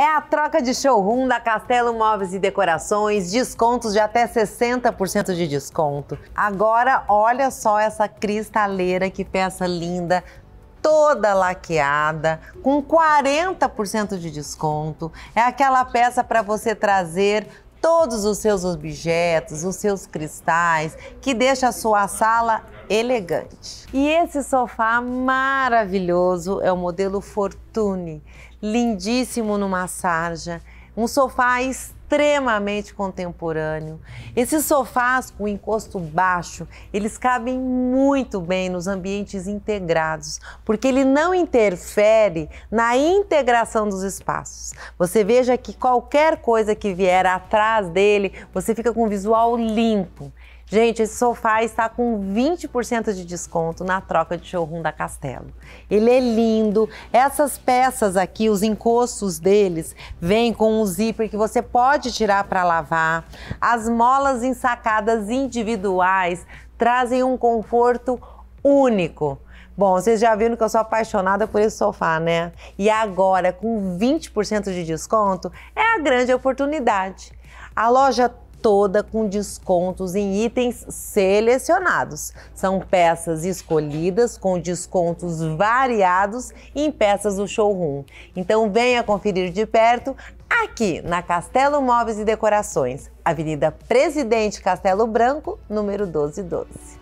É a troca de showroom da Castelo Móveis e Decorações, descontos de até 60% de desconto. Agora, olha só essa cristaleira, que peça linda, toda laqueada, com 40% de desconto. É aquela peça para você trazer todos os seus objetos, os seus cristais, que deixa a sua sala elegante. E esse sofá maravilhoso é o modelo Fortune, lindíssimo numa sarja, um sofá extremamente contemporâneo. Esses sofás com encosto baixo, eles cabem muito bem nos ambientes integrados, porque ele não interfere na integração dos espaços. Você veja que qualquer coisa que vier atrás dele, você fica com um visual limpo. Gente, esse sofá está com 20% de desconto na troca de showroom da Castelo. Ele é lindo. Essas peças aqui, os encostos deles, vêm com um zíper que você pode tirar para lavar. As molas ensacadas individuais trazem um conforto único. Bom, vocês já viram que eu sou apaixonada por esse sofá, né? E agora, com 20% de desconto, é a grande oportunidade. A loja toda com descontos em itens selecionados. São peças escolhidas com descontos variados em peças do showroom. Então venha conferir de perto aqui na Castelo Móveis e Decorações, Avenida Presidente Castelo Branco, número 1212.